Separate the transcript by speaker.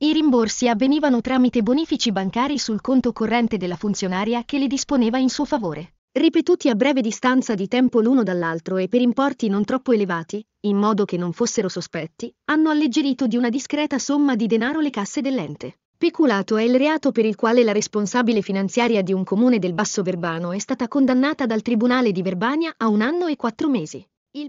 Speaker 1: I rimborsi avvenivano tramite bonifici bancari sul conto corrente della funzionaria che li disponeva in suo favore. Ripetuti a breve distanza di tempo l'uno dall'altro e per importi non troppo elevati, in modo che non fossero sospetti, hanno alleggerito di una discreta somma di denaro le casse dell'ente. Peculato è il reato per il quale la responsabile finanziaria di un comune del Basso Verbano è stata condannata dal Tribunale di Verbania a un anno e quattro mesi.
Speaker 2: Il...